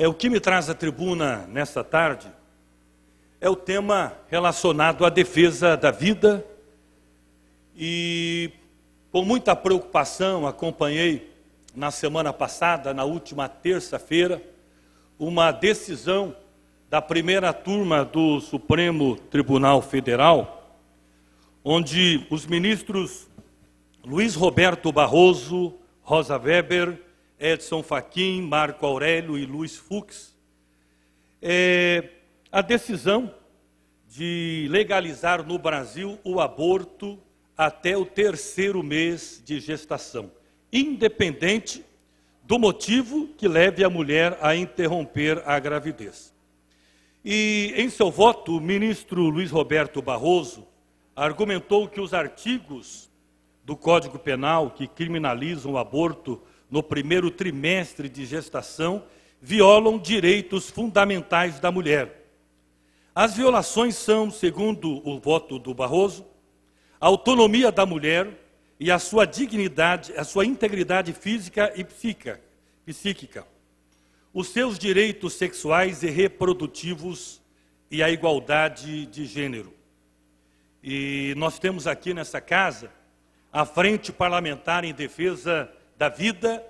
É o que me traz à tribuna nesta tarde é o tema relacionado à defesa da vida e com muita preocupação acompanhei na semana passada, na última terça-feira, uma decisão da primeira turma do Supremo Tribunal Federal, onde os ministros Luiz Roberto Barroso, Rosa Weber Edson Fachin, Marco Aurélio e Luiz Fux, é, a decisão de legalizar no Brasil o aborto até o terceiro mês de gestação, independente do motivo que leve a mulher a interromper a gravidez. E em seu voto, o ministro Luiz Roberto Barroso argumentou que os artigos do Código Penal que criminalizam o aborto no primeiro trimestre de gestação violam direitos fundamentais da mulher. As violações são, segundo o voto do Barroso, a autonomia da mulher e a sua dignidade, a sua integridade física e psíquica, psíquica os seus direitos sexuais e reprodutivos e a igualdade de gênero. E nós temos aqui nessa casa a Frente Parlamentar em Defesa da vida,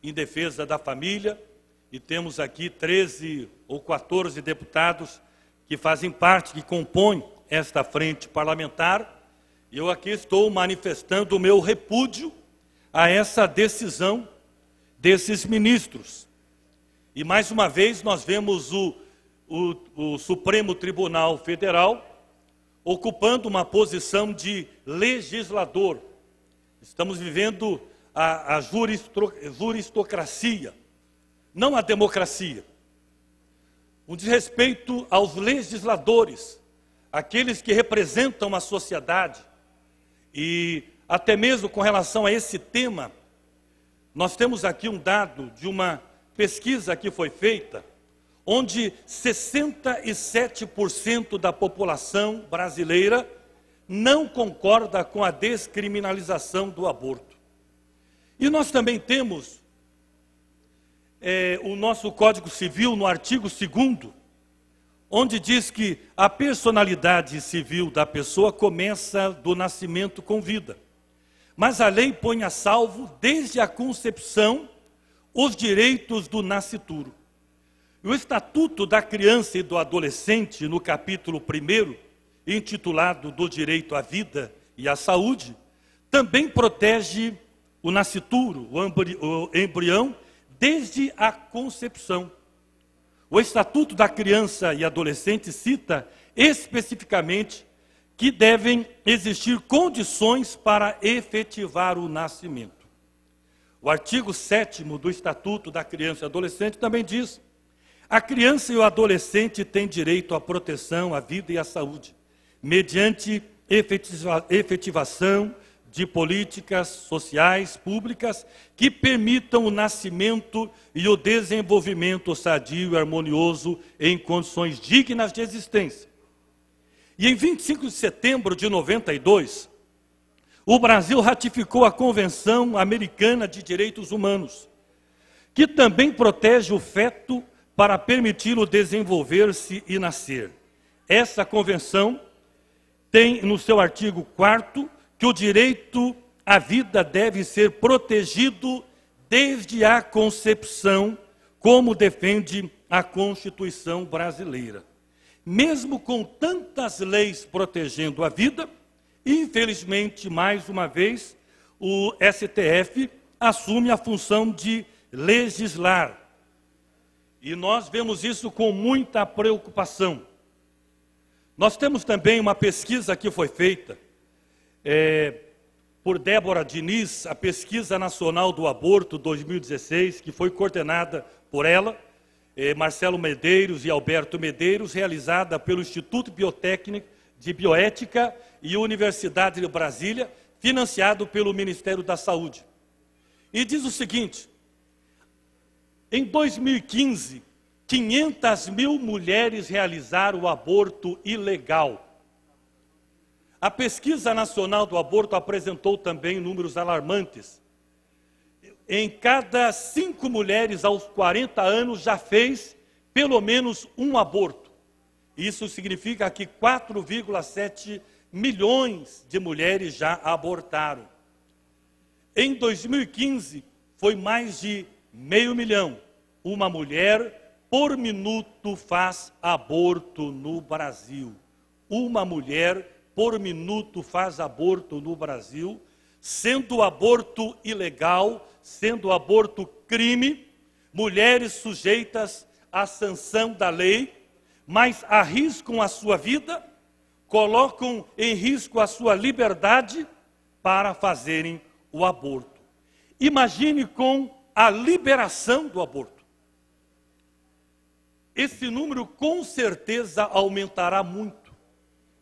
em defesa da família, e temos aqui 13 ou 14 deputados que fazem parte, que compõem esta frente parlamentar. E eu aqui estou manifestando o meu repúdio a essa decisão desses ministros. E mais uma vez nós vemos o, o, o Supremo Tribunal Federal ocupando uma posição de legislador. Estamos vivendo a, a juristocracia, não a democracia. Um desrespeito aos legisladores, aqueles que representam a sociedade. E até mesmo com relação a esse tema, nós temos aqui um dado de uma pesquisa que foi feita, onde 67% da população brasileira não concorda com a descriminalização do aborto. E nós também temos é, o nosso Código Civil no artigo 2 onde diz que a personalidade civil da pessoa começa do nascimento com vida. Mas a lei põe a salvo, desde a concepção, os direitos do nascituro. E o Estatuto da Criança e do Adolescente, no capítulo 1, intitulado Do Direito à Vida e à Saúde, também protege o nascituro, o embrião, desde a concepção. O Estatuto da Criança e Adolescente cita especificamente que devem existir condições para efetivar o nascimento. O artigo 7 do Estatuto da Criança e Adolescente também diz: a criança e o adolescente têm direito à proteção, à vida e à saúde, mediante efetivação de políticas sociais públicas que permitam o nascimento e o desenvolvimento sadio e harmonioso em condições dignas de existência. E em 25 de setembro de 92, o Brasil ratificou a Convenção Americana de Direitos Humanos, que também protege o feto para permiti-lo desenvolver-se e nascer. Essa convenção tem no seu artigo 4 que o direito à vida deve ser protegido desde a concepção, como defende a Constituição brasileira. Mesmo com tantas leis protegendo a vida, infelizmente, mais uma vez, o STF assume a função de legislar. E nós vemos isso com muita preocupação. Nós temos também uma pesquisa que foi feita é, por Débora Diniz, a Pesquisa Nacional do Aborto 2016, que foi coordenada por ela, é, Marcelo Medeiros e Alberto Medeiros, realizada pelo Instituto Biotécnico de Bioética e Universidade de Brasília, financiado pelo Ministério da Saúde. E diz o seguinte: em 2015, 500 mil mulheres realizaram o aborto ilegal. A pesquisa nacional do aborto apresentou também números alarmantes. Em cada cinco mulheres aos 40 anos já fez pelo menos um aborto. Isso significa que 4,7 milhões de mulheres já abortaram. Em 2015, foi mais de meio milhão. Uma mulher por minuto faz aborto no Brasil. Uma mulher por minuto faz aborto no Brasil, sendo aborto ilegal, sendo aborto crime, mulheres sujeitas à sanção da lei, mas arriscam a sua vida, colocam em risco a sua liberdade para fazerem o aborto. Imagine com a liberação do aborto. Esse número com certeza aumentará muito.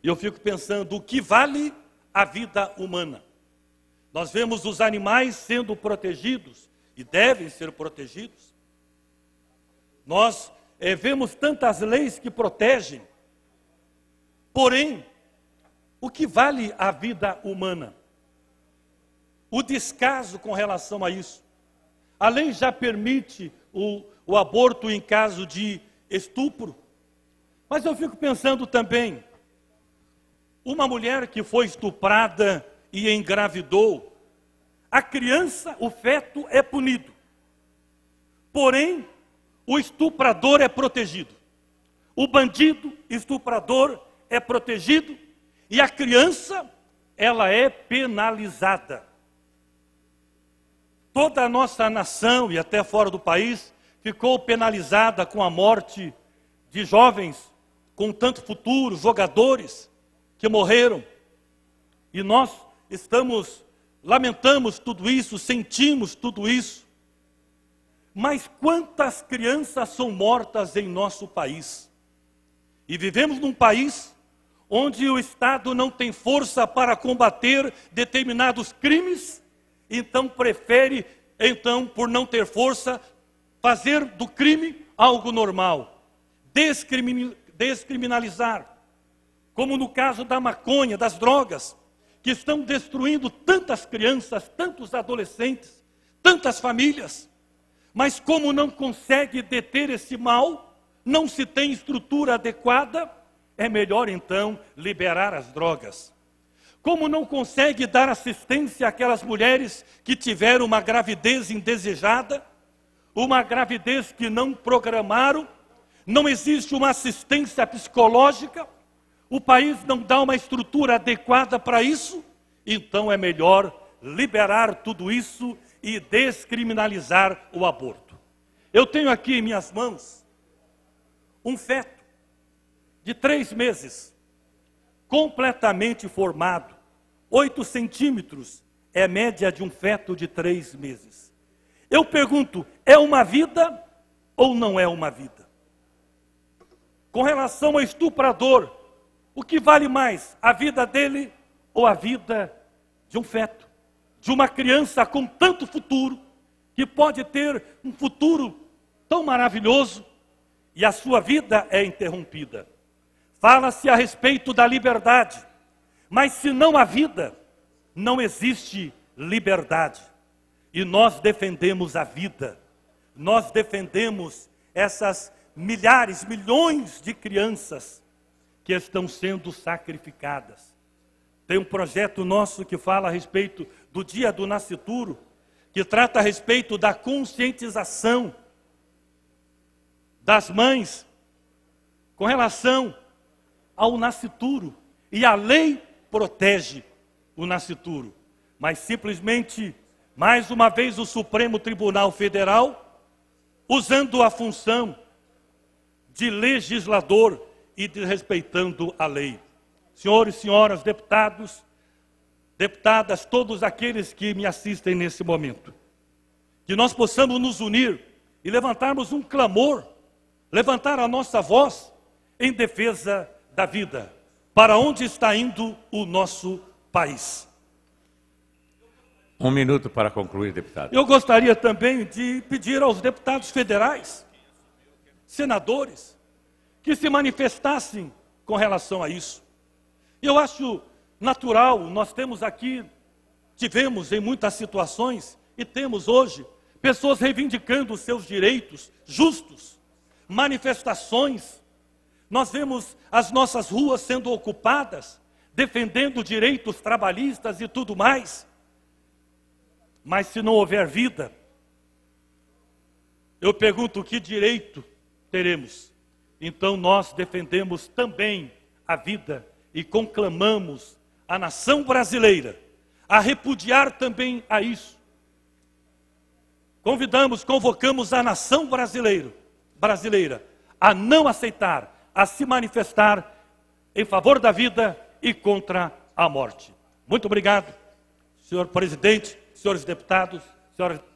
E eu fico pensando o que vale a vida humana. Nós vemos os animais sendo protegidos e devem ser protegidos. Nós é, vemos tantas leis que protegem. Porém, o que vale a vida humana? O descaso com relação a isso. A lei já permite o, o aborto em caso de estupro. Mas eu fico pensando também, uma mulher que foi estuprada e engravidou, a criança, o feto, é punido. Porém, o estuprador é protegido. O bandido estuprador é protegido e a criança, ela é penalizada. Toda a nossa nação e até fora do país ficou penalizada com a morte de jovens com tanto futuro, jogadores, que morreram. E nós estamos, lamentamos tudo isso, sentimos tudo isso. Mas quantas crianças são mortas em nosso país? E vivemos num país onde o Estado não tem força para combater determinados crimes, então prefere, então, por não ter força, fazer do crime algo normal, descriminalizar como no caso da maconha, das drogas, que estão destruindo tantas crianças, tantos adolescentes, tantas famílias. Mas como não consegue deter esse mal, não se tem estrutura adequada, é melhor então liberar as drogas. Como não consegue dar assistência àquelas mulheres que tiveram uma gravidez indesejada, uma gravidez que não programaram, não existe uma assistência psicológica, o país não dá uma estrutura adequada para isso, então é melhor liberar tudo isso e descriminalizar o aborto. Eu tenho aqui em minhas mãos um feto de três meses, completamente formado, 8 centímetros é média de um feto de três meses. Eu pergunto: é uma vida ou não é uma vida? Com relação ao estuprador, o que vale mais, a vida dele ou a vida de um feto, de uma criança com tanto futuro, que pode ter um futuro tão maravilhoso e a sua vida é interrompida? Fala-se a respeito da liberdade, mas se não há vida, não existe liberdade. E nós defendemos a vida, nós defendemos essas milhares, milhões de crianças que estão sendo sacrificadas. Tem um projeto nosso que fala a respeito do dia do nascituro, que trata a respeito da conscientização das mães com relação ao nascituro. E a lei protege o nascituro, mas simplesmente, mais uma vez, o Supremo Tribunal Federal, usando a função de legislador, e desrespeitando a lei. Senhores, senhoras, deputados, deputadas, todos aqueles que me assistem nesse momento, que nós possamos nos unir e levantarmos um clamor, levantar a nossa voz em defesa da vida. Para onde está indo o nosso país? Um minuto para concluir, deputado. Eu gostaria também de pedir aos deputados federais, senadores, que se manifestassem com relação a isso. Eu acho natural, nós temos aqui, tivemos em muitas situações e temos hoje, pessoas reivindicando os seus direitos justos, manifestações. Nós vemos as nossas ruas sendo ocupadas, defendendo direitos trabalhistas e tudo mais. Mas se não houver vida, eu pergunto: que direito teremos? Então nós defendemos também a vida e conclamamos a nação brasileira a repudiar também a isso. Convidamos, convocamos a nação brasileiro, brasileira a não aceitar, a se manifestar em favor da vida e contra a morte. Muito obrigado, senhor presidente, senhores deputados, senhoras